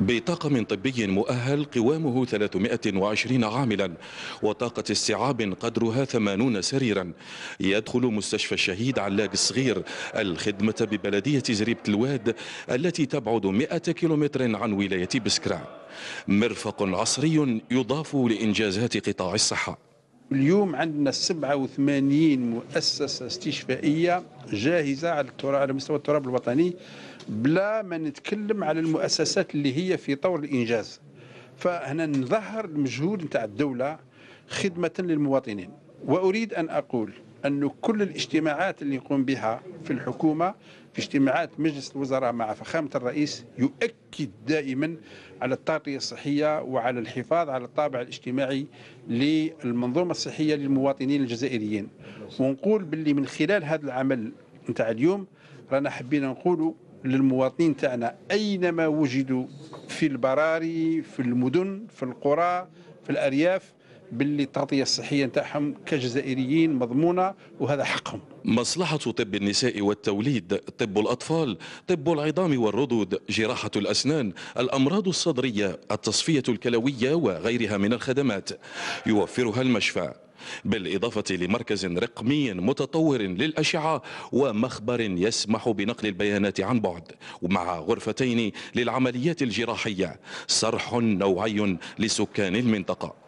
بطاقم طبي مؤهل قوامه 320 عاملا وطاقة استيعاب قدرها 80 سريرا يدخل مستشفى الشهيد علاق الصغير الخدمة ببلدية زريبة الواد التي تبعد 100 كيلومتر عن ولاية بسكرة مرفق عصري يضاف لإنجازات قطاع الصحة اليوم عندنا 87 مؤسسة استشفائية جاهزة على على مستوى التراب الوطني بلا ما نتكلم على المؤسسات اللي هي في طور الإنجاز فهنا نظهر المجهود نتاع الدولة خدمة للمواطنين وأريد أن أقول أن كل الاجتماعات اللي يقوم بها في الحكومة في اجتماعات مجلس الوزراء مع فخامة الرئيس يؤكد دائما على التغطية الصحية وعلى الحفاظ على الطابع الاجتماعي للمنظومة الصحية للمواطنين الجزائريين ونقول باللي من خلال هذا العمل نتاع اليوم رانا حبينا نقولوا للمواطنين تاعنا اينما وجدوا في البراري في المدن في القرى في الارياف باللي التغطيه الصحيه نتاعهم كجزائريين مضمونه وهذا حقهم. مصلحه طب النساء والتوليد، طب الاطفال، طب العظام والردود، جراحه الاسنان، الامراض الصدريه، التصفيه الكلويه وغيرها من الخدمات يوفرها المشفى. بالإضافة لمركز رقمي متطور للأشعة ومخبر يسمح بنقل البيانات عن بعد ومع غرفتين للعمليات الجراحية صرح نوعي لسكان المنطقة